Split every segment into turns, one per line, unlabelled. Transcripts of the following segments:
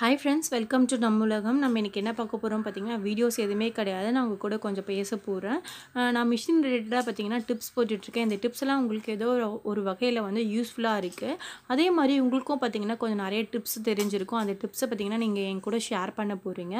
hi friends welcome to நம்ம உலகம் நம்ம இன்றைக்கி என்ன பார்க்க போகிறோம் பார்த்திங்கன்னா வீடியோஸ் எதுவுமே கிடையாது நான் உங்கள் கூட கொஞ்சம் பேச போகிறேன் நான் மிஷின் ரிலேட்டடாக பார்த்தீங்கன்னா டிப்ஸ் போட்டுட்ருக்கேன் இந்த டிப்ஸ்லாம் உங்களுக்கு ஏதோ ஒரு வகையில் வந்து யூஸ்ஃபுல்லாக இருக்குது அதே மாதிரி உங்களுக்கும் பார்த்தீங்கன்னா கொஞ்சம் நிறைய டிப்ஸ் தெரிஞ்சிருக்கும் அந்த டிப்ஸை பார்த்திங்கன்னா நீங்கள் என் கூட ஷேர் பண்ண போகிறீங்க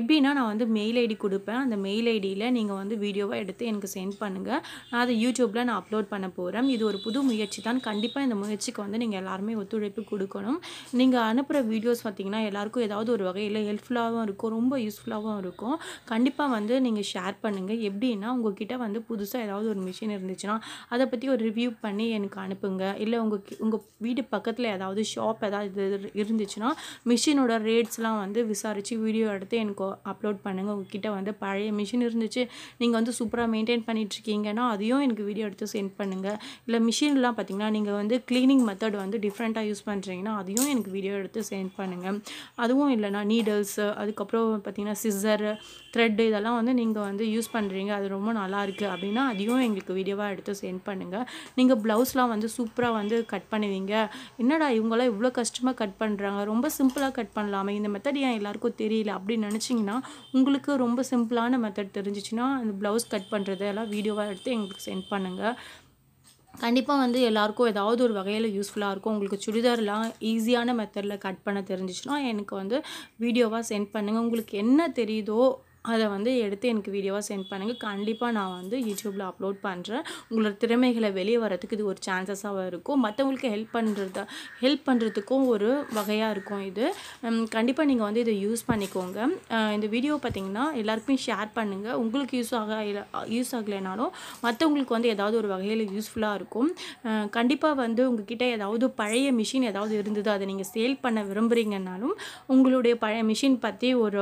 எப்படின்னா நான் வந்து மெயில் ஐடி கொடுப்பேன் அந்த மெயில் ஐடியில் நீங்கள் வந்து வீடியோவாக எடுத்து எனக்கு சென்ட் பண்ணுங்கள் நான் அதை யூடியூப்பில் நான் அப்லோட் பண்ண போகிறேன் இது ஒரு புது முயற்சி தான் கண்டிப்பாக இந்த முயற்சிக்கு வந்து நீங்கள் எல்லாருமே ஒத்துழைப்பு கொடுக்கணும் நீங்கள் அனுப்புகிற வீடியோஸ் பார்த்தீங்கன்னா எல்லா எல்லாருக்கும் ஏதாவது ஒரு வகையில் ஹெல்ப்ஃபுல்லாகவும் இருக்கும் ரொம்ப யூஸ்ஃபுல்லாகவும் இருக்கும் கண்டிப்பாக வந்து நீங்கள் ஷேர் பண்ணுங்கள் எப்படின்னா உங்கள்கிட்ட வந்து புதுசாக ஏதாவது ஒரு மிஷின் இருந்துச்சுன்னா அதை பற்றி ஒரு ரிவ்யூ பண்ணி எனக்கு அனுப்புங்க இல்லை உங்கள் உங்கள் வீடு பக்கத்தில் ஏதாவது ஷாப் ஏதாவது இருந்துச்சுன்னா மிஷினோட ரேட்ஸ்லாம் வந்து விசாரித்து வீடியோ எடுத்து எனக்கு அப்லோட் பண்ணுங்கள் உங்ககிட்ட வந்து பழைய மிஷின் இருந்துச்சு நீங்கள் வந்து சூப்பராக மெயின்டைன் இருக்கீங்கன்னா அதையும் எனக்கு வீடியோ எடுத்து சென்ட் பண்ணுங்கள் இல்லை மிஷின்லாம் பார்த்திங்கன்னா நீங்கள் வந்து க்ளீனிங் மெத்தட் வந்து டிஃப்ரெண்ட்டாக யூஸ் பண்ணுறீங்கன்னா அதையும் எனக்கு வீடியோ எடுத்து சென்ட் பண்ணுங்கள் அதுவும் இல்லைனா நீடல்ஸு அதுக்கப்புறம் பார்த்திங்கன்னா சிஸ்ஸரு த்ரெட்டு இதெல்லாம் வந்து நீங்கள் வந்து யூஸ் பண்ணுறீங்க அது ரொம்ப நல்லாயிருக்கு அப்படின்னா அதையும் எங்களுக்கு வீடியோவாக எடுத்து சென்ட் பண்ணுங்கள் நீங்கள் ப்ளவுஸ்லாம் வந்து சூப்பராக வந்து கட் பண்ணுவீங்க என்னடா இவங்களாம் இவ்வளோ கஷ்டமாக கட் பண்ணுறாங்க ரொம்ப சிம்பிளாக கட் பண்ணலாமே இந்த மெத்தட் ஏன் எல்லாருக்கும் தெரியல அப்படின்னு நினச்சிங்கன்னா உங்களுக்கு ரொம்ப சிம்பிளான மெத்தட் தெரிஞ்சிச்சுன்னா அந்த ப்ளவுஸ் கட் பண்ணுறது எல்லாம் வீடியோவாக எடுத்து எங்களுக்கு சென்ட் பண்ணுங்கள் கண்டிப்பாக வந்து எல்லாருக்கும் ஏதாவது ஒரு வகையில் யூஸ்ஃபுல்லாக இருக்கும் உங்களுக்கு சுடிதார்லாம் ஈஸியான மெத்தடில் கட் பண்ண தெரிஞ்சிச்சுன்னா எனக்கு வந்து வீடியோவாக சென்ட் பண்ணுங்கள் உங்களுக்கு என்ன தெரியுதோ அதை வந்து எடுத்து எனக்கு வீடியோவாக சென்ட் பண்ணுங்கள் கண்டிப்பாக நான் வந்து யூடியூப்பில் அப்லோட் பண்ணுறேன் உங்களோட திறமைகளை வெளியே வரத்துக்கு இது ஒரு சான்சஸாக இருக்கும் மற்றவங்களுக்கு ஹெல்ப் பண்ணுறத ஹெல்ப் பண்ணுறதுக்கும் ஒரு வகையாக இருக்கும் இது கண்டிப்பாக நீங்கள் வந்து இதை யூஸ் பண்ணிக்கோங்க இந்த வீடியோ பார்த்திங்கன்னா எல்லாருக்குமே ஷேர் பண்ணுங்கள் உங்களுக்கு யூஸ் ஆக யூஸ் ஆகலைனாலும் மற்றவங்களுக்கு வந்து ஏதாவது ஒரு வகையில் யூஸ்ஃபுல்லாக இருக்கும் கண்டிப்பாக வந்து உங்ககிட்ட ஏதாவது பழைய மிஷின் ஏதாவது இருந்தது அதை நீங்கள் சேல் பண்ண விரும்புகிறீங்கன்னாலும் உங்களுடைய பழைய மிஷின் பற்றி ஒரு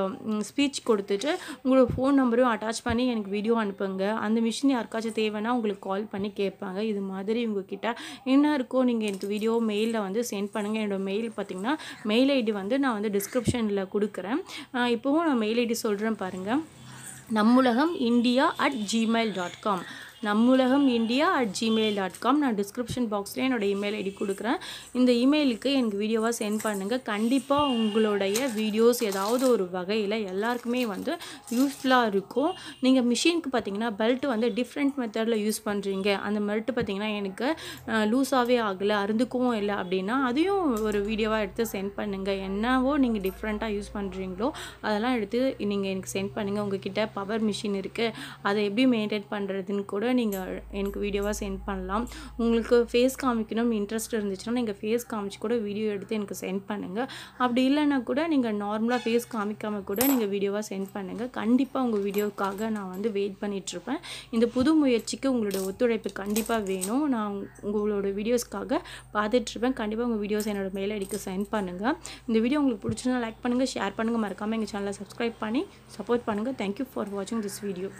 ஸ்பீச் கொடுத்துட்டு உங்களோட ஃபோன் நம்பரும் அட்டாச் பண்ணி எனக்கு வீடியோ அனுப்புங்க அந்த மிஷின் யாருக்காச்சும் தேவைன்னா உங்களுக்கு கால் பண்ணி கேட்பாங்க இது மாதிரி உங்ககிட்ட என்ன இருக்கோ நீங்கள் எனக்கு வீடியோ மெயிலில் வந்து சென்ட் பண்ணுங்கள் என்னோடய மெயில் பார்த்தீங்கன்னா மெயில் ஐடி வந்து நான் வந்து டிஸ்கிரிப்ஷனில் கொடுக்குறேன் இப்போவும் நான் மெயில் ஐடி சொல்கிறேன் பாருங்கள் Nammulagam India at Gmail dot com Nammulagam India at Gmail dot com நான் டிஸ்கிரிப்ஷன் பாக்ஸில் என்னோடய இமெயில் ஐடி கொடுக்குறேன் இந்த இமெயிலுக்கு எனக்கு வீடியோவாக சென்ட் பண்ணுங்கள் கண்டிப்பாக உங்களுடைய வீடியோஸ் ஏதாவது ஒரு வகையில் எல்லாருக்குமே வந்து யூஸ்ஃபுல்லாக இருக்கும் நீங்கள் மிஷினுக்கு பார்த்தீங்கன்னா பெல்ட் வந்து டிஃப்ரெண்ட் மெத்தடில் யூஸ் பண்ணுறீங்க அந்த பெல்ட்டு பார்த்தீங்கன்னா எனக்கு லூஸாகவே ஆகலை அருந்துக்கவும் இல்லை அப்படின்னா அதையும் ஒரு வீடியோவாக எடுத்து சென்ட் பண்ணுங்கள் என்னவோ நீங்கள் டிஃப்ரெண்ட்டாக யூஸ் பண்ணுறீங்களோ அதெல்லாம் எடுத்து நீங்கள் எனக்கு சென்ட் பண்ணுங்கள் உங்கள் கிட்டே பவர் மிஷின் இருக்குது அதை எப்படி மெயின்டைன் பண்ணுறதுன்னு கூட கூட நீங்கள் எனக்கு வீடியோவாக சென்ட் பண்ணலாம் உங்களுக்கு ஃபேஸ் காமிக்கணும் இன்ட்ரெஸ்ட் இருந்துச்சுன்னா நீங்கள் ஃபேஸ் காமிச்சு கூட வீடியோ எடுத்து எனக்கு சென்ட் பண்ணுங்கள் அப்படி இல்லைன்னா கூட நீங்கள் நார்மலாக ஃபேஸ் காமிக்காமல் கூட நீங்கள் வீடியோவாக சென்ட் பண்ணுங்கள் கண்டிப்பாக உங்கள் வீடியோக்காக நான் வந்து வெயிட் பண்ணிகிட்ருப்பேன் இந்த புது முயற்சிக்கு உங்களோட ஒத்துழைப்பு கண்டிப்பாக வேணும் நான் உங்களோட வீடியோஸ்க்காக பார்த்துட்ருப்பேன் கண்டிப்பாக உங்கள் வீடியோஸ் என்னோடய மெயில் ஐடிக்கு சென்ட் பண்ணுங்கள் இந்த வீடியோ உங்களுக்கு பிடிச்சதுனா லைக் பண்ணுங்கள் ஷேர் பண்ணுங்கள் மறக்காமல் எங்கள் சேனலை சப்ஸ்கிரைப் பண்ணி சப்போர்ட் பண்ணுங்கள் தேங்க்யூ ஃபார் வாட்சிங் திஸ் வீடியோ